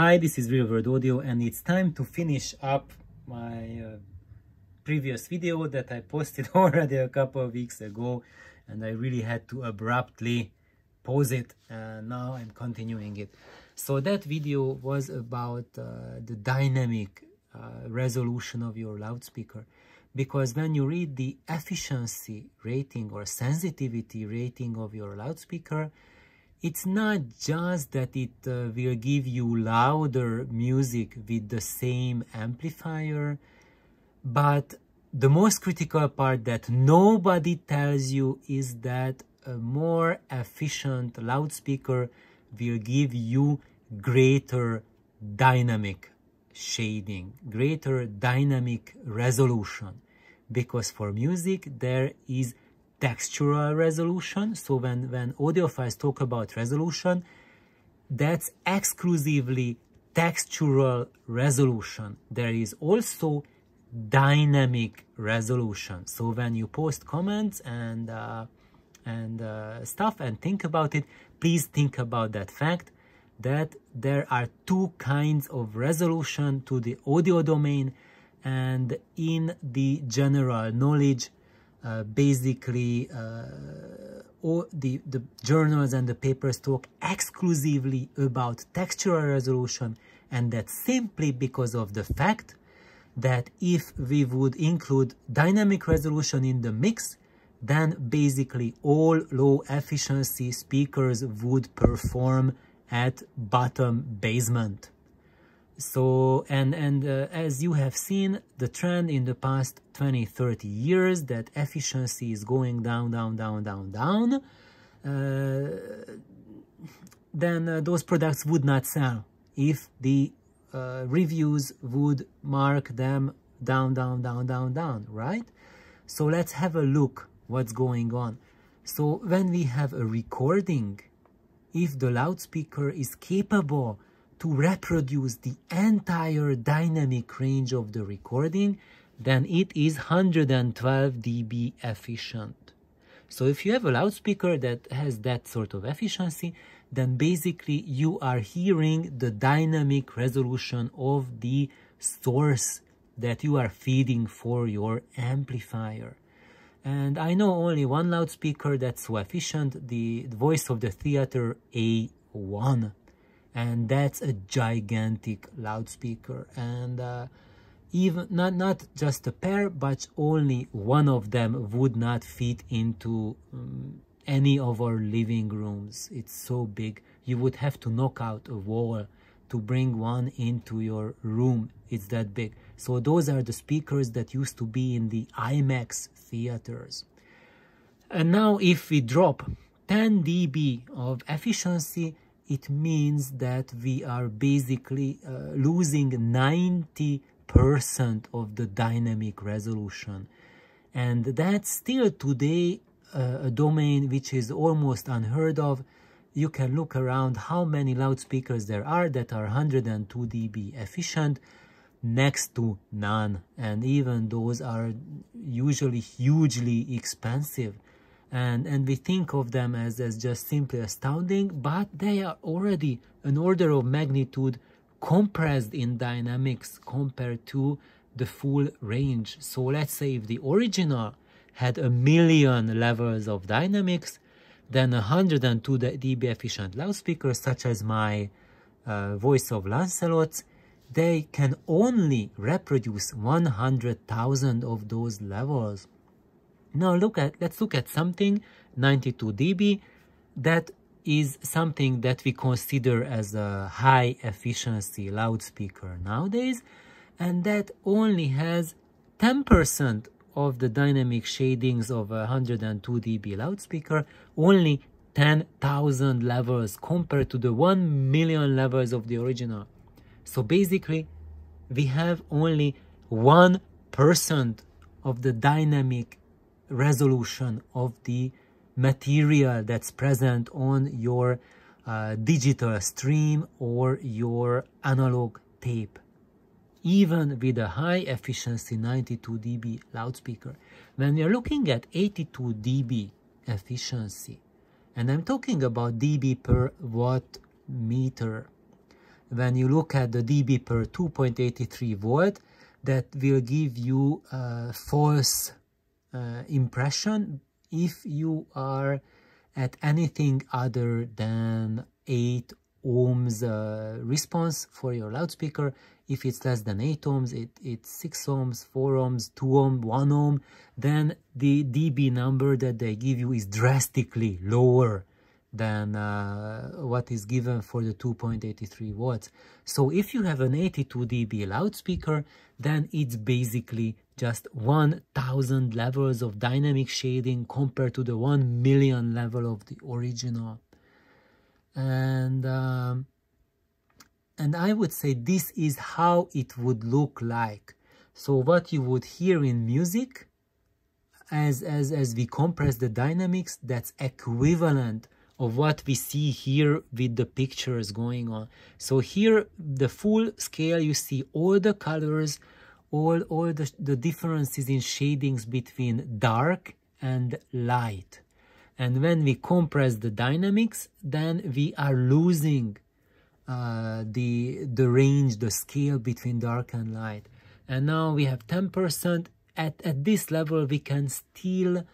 Hi, this is Real World Audio and it's time to finish up my uh, previous video that I posted already a couple of weeks ago and I really had to abruptly pause it and now I'm continuing it. So that video was about uh, the dynamic uh, resolution of your loudspeaker because when you read the efficiency rating or sensitivity rating of your loudspeaker, it's not just that it uh, will give you louder music with the same amplifier, but the most critical part that nobody tells you is that a more efficient loudspeaker will give you greater dynamic shading, greater dynamic resolution. Because for music, there is textural resolution. So when, when audiophiles talk about resolution, that's exclusively textural resolution. There is also dynamic resolution. So when you post comments and, uh, and uh, stuff and think about it, please think about that fact that there are two kinds of resolution to the audio domain and in the general knowledge uh, basically uh, all the, the journals and the papers talk exclusively about textural resolution and that's simply because of the fact that if we would include dynamic resolution in the mix, then basically all low efficiency speakers would perform at bottom basement so and and uh, as you have seen the trend in the past 20 30 years that efficiency is going down down down down down uh, then uh, those products would not sell if the uh, reviews would mark them down down down down down right so let's have a look what's going on so when we have a recording if the loudspeaker is capable to reproduce the entire dynamic range of the recording, then it is 112 dB efficient. So if you have a loudspeaker that has that sort of efficiency, then basically you are hearing the dynamic resolution of the source that you are feeding for your amplifier. And I know only one loudspeaker that's so efficient, the voice of the Theater A1 and that's a gigantic loudspeaker and uh, even not not just a pair but only one of them would not fit into um, any of our living rooms it's so big you would have to knock out a wall to bring one into your room it's that big so those are the speakers that used to be in the IMAX theaters and now if we drop 10 dB of efficiency it means that we are basically uh, losing 90% of the dynamic resolution. And that's still today uh, a domain which is almost unheard of. You can look around how many loudspeakers there are that are 102 dB efficient next to none. And even those are usually hugely expensive and and we think of them as as just simply astounding but they are already an order of magnitude compressed in dynamics compared to the full range so let's say if the original had a million levels of dynamics then 102 dB efficient loudspeakers such as my uh, voice of Lancelot they can only reproduce 100,000 of those levels now look at let's look at something 92 dB that is something that we consider as a high efficiency loudspeaker nowadays and that only has 10% of the dynamic shadings of a 102 dB loudspeaker, only 10,000 levels compared to the 1 million levels of the original. So basically, we have only 1% of the dynamic resolution of the material that's present on your uh, digital stream or your analog tape even with a high efficiency 92 dB loudspeaker. When you are looking at 82 dB efficiency, and I'm talking about dB per watt meter, when you look at the dB per 2.83 volt, that will give you a uh, false uh, impression if you are at anything other than 8 ohms uh, response for your loudspeaker. If it's less than 8 ohms, it, it's 6 ohms, 4 ohms, 2 ohm, 1 ohm, then the dB number that they give you is drastically lower than uh, what is given for the 2.83 watts. So if you have an 82 dB loudspeaker, then it's basically just 1000 levels of dynamic shading compared to the 1 million level of the original. And, um, and I would say this is how it would look like. So what you would hear in music as, as, as we compress the dynamics, that's equivalent of what we see here with the pictures going on. So here, the full scale, you see all the colors, all, all the, the differences in shadings between dark and light. And when we compress the dynamics, then we are losing uh, the, the range, the scale between dark and light. And now we have 10%. At, at this level, we can still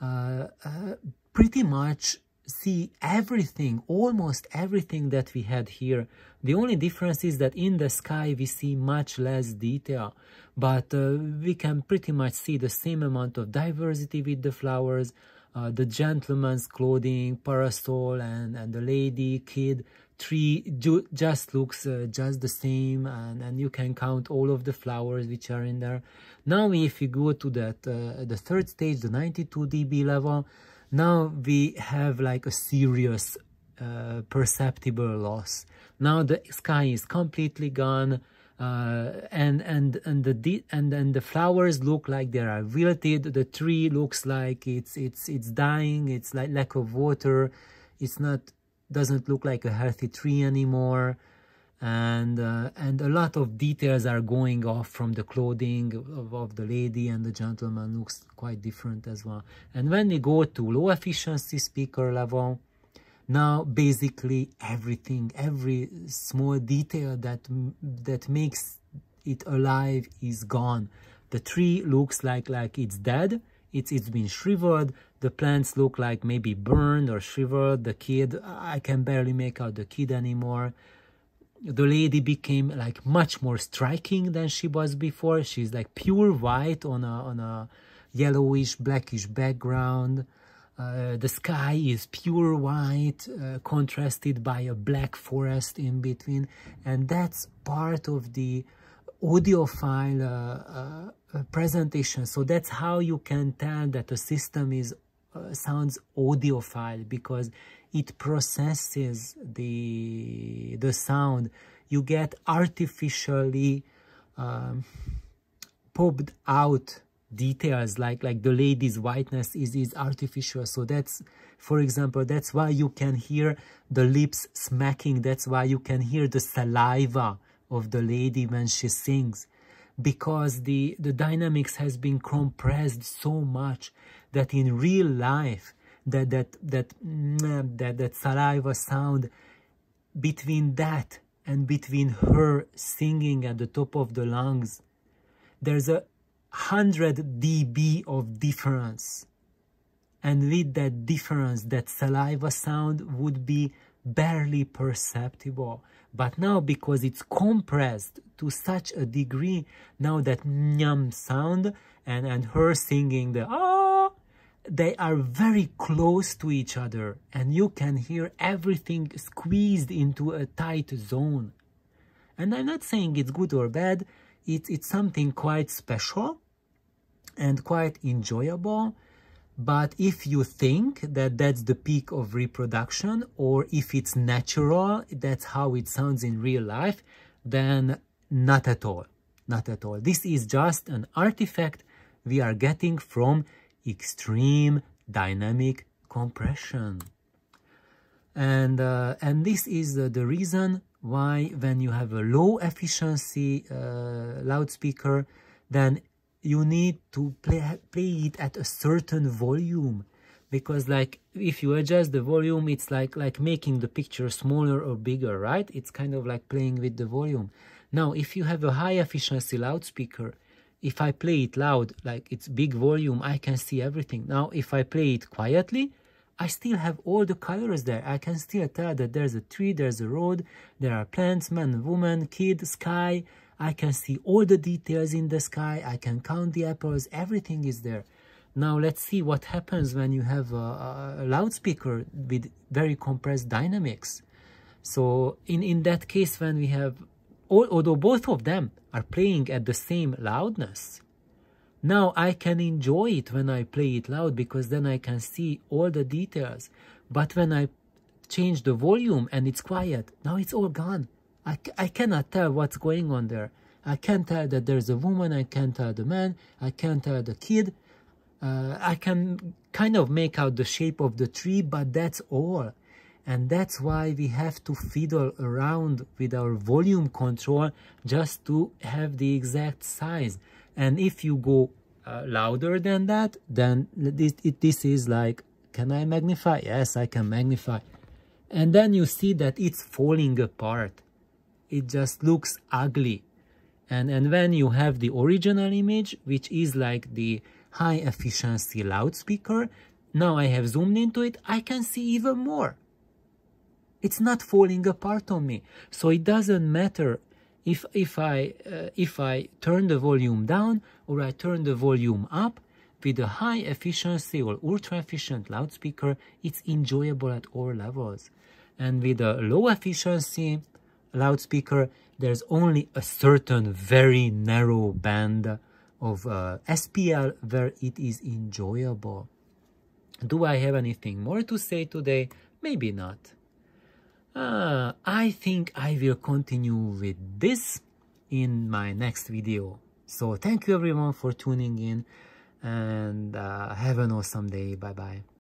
uh, uh, pretty much see everything, almost everything that we had here. The only difference is that in the sky we see much less detail, but uh, we can pretty much see the same amount of diversity with the flowers, uh, the gentleman's clothing, parasol, and, and the lady, kid, tree ju just looks uh, just the same and, and you can count all of the flowers which are in there. Now if you go to that uh, the third stage, the 92 dB level, now we have like a serious uh, perceptible loss. Now the sky is completely gone, uh, and and and the and and the flowers look like they are wilted. The tree looks like it's it's it's dying. It's like lack of water. It's not doesn't look like a healthy tree anymore and uh, and a lot of details are going off from the clothing of, of, the lady and the gentleman looks quite different as well and when we go to low efficiency speaker level now basically everything every small detail that that makes it alive is gone the tree looks like like it's dead it's it's been shriveled the plants look like maybe burned or shriveled the kid i can barely make out the kid anymore the lady became like much more striking than she was before. She's like pure white on a on a yellowish blackish background. Uh, the sky is pure white, uh, contrasted by a black forest in between, and that's part of the audiophile uh, uh presentation. So that's how you can tell that a system is sounds audiophile because it processes the the sound you get artificially um, popped out details like like the lady's whiteness is is artificial so that's for example that's why you can hear the lips smacking that's why you can hear the saliva of the lady when she sings because the, the dynamics has been compressed so much that in real life that that that mm, that, that saliva sound between that and between her singing at the top of the lungs there's a 100 dB of difference and with that difference that saliva sound would be barely perceptible. But now, because it's compressed to such a degree, now that nyam sound and, and her singing the ah, they are very close to each other and you can hear everything squeezed into a tight zone. And I'm not saying it's good or bad, it, it's something quite special and quite enjoyable but if you think that that's the peak of reproduction or if it's natural, that's how it sounds in real life, then not at all, not at all. This is just an artifact we are getting from extreme dynamic compression. And, uh, and this is uh, the reason why when you have a low efficiency uh, loudspeaker, then you need to play, play it at a certain volume because like if you adjust the volume it's like like making the picture smaller or bigger right it's kind of like playing with the volume now if you have a high efficiency loudspeaker if I play it loud like it's big volume I can see everything now if I play it quietly I still have all the colors there. I can still tell that there's a tree, there's a road, there are plants, man, woman, kid, sky. I can see all the details in the sky. I can count the apples. Everything is there. Now let's see what happens when you have a, a loudspeaker with very compressed dynamics. So in, in that case, when we have, although both of them are playing at the same loudness, now I can enjoy it when I play it loud because then I can see all the details. But when I change the volume and it's quiet, now it's all gone. I, I cannot tell what's going on there. I can't tell that there's a woman, I can't tell the man, I can't tell the kid. Uh, I can kind of make out the shape of the tree, but that's all. And that's why we have to fiddle around with our volume control just to have the exact size and if you go uh, louder than that then it, this is like can i magnify yes i can magnify and then you see that it's falling apart it just looks ugly and and when you have the original image which is like the high efficiency loudspeaker now i have zoomed into it i can see even more it's not falling apart on me so it doesn't matter if if I uh, if I turn the volume down or I turn the volume up with a high efficiency or ultra efficient loudspeaker it's enjoyable at all levels and with a low efficiency loudspeaker there's only a certain very narrow band of uh, SPL where it is enjoyable. Do I have anything more to say today? Maybe not. Uh, I think I will continue with this in my next video. So thank you everyone for tuning in and uh, have an awesome day. Bye bye.